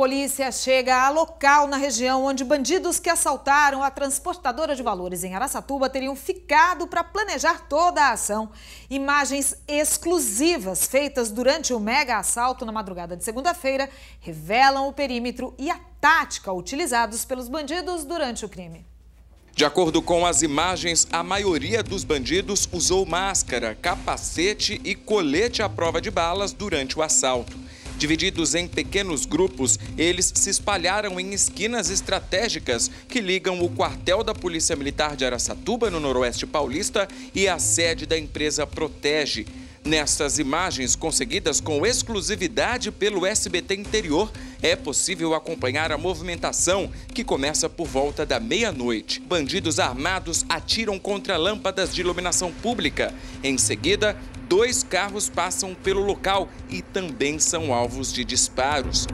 Polícia chega a local na região onde bandidos que assaltaram a transportadora de valores em Araçatuba teriam ficado para planejar toda a ação. Imagens exclusivas feitas durante o mega assalto na madrugada de segunda-feira revelam o perímetro e a tática utilizados pelos bandidos durante o crime. De acordo com as imagens, a maioria dos bandidos usou máscara, capacete e colete à prova de balas durante o assalto. Divididos em pequenos grupos, eles se espalharam em esquinas estratégicas que ligam o quartel da Polícia Militar de Araçatuba, no Noroeste Paulista, e a sede da empresa Protege. Nessas imagens, conseguidas com exclusividade pelo SBT Interior, é possível acompanhar a movimentação, que começa por volta da meia-noite. Bandidos armados atiram contra lâmpadas de iluminação pública. Em seguida, dois carros passam pelo local e também são alvos de disparos.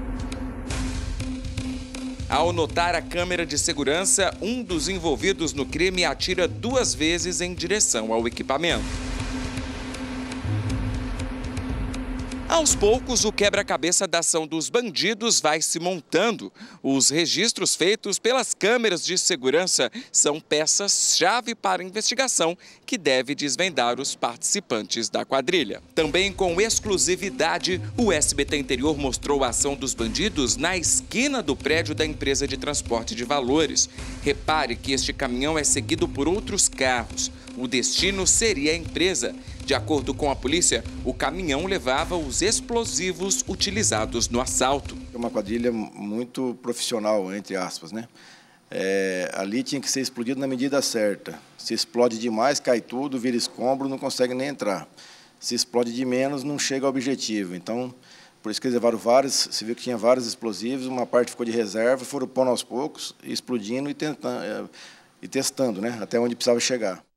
Ao notar a câmera de segurança, um dos envolvidos no crime atira duas vezes em direção ao equipamento. Aos poucos, o quebra-cabeça da ação dos bandidos vai se montando. Os registros feitos pelas câmeras de segurança são peças-chave para a investigação que deve desvendar os participantes da quadrilha. Também com exclusividade, o SBT Interior mostrou a ação dos bandidos na esquina do prédio da empresa de transporte de valores. Repare que este caminhão é seguido por outros carros. O destino seria a empresa. De acordo com a polícia, o caminhão levava os explosivos utilizados no assalto. É uma quadrilha muito profissional, entre aspas, né? É, ali tinha que ser explodido na medida certa. Se explode demais, cai tudo, vira escombro, não consegue nem entrar. Se explode de menos, não chega ao objetivo. Então, por isso que eles levaram vários, se viu que tinha vários explosivos, uma parte ficou de reserva, foram pondo aos poucos, explodindo e, tentando, é, e testando, né, até onde precisava chegar.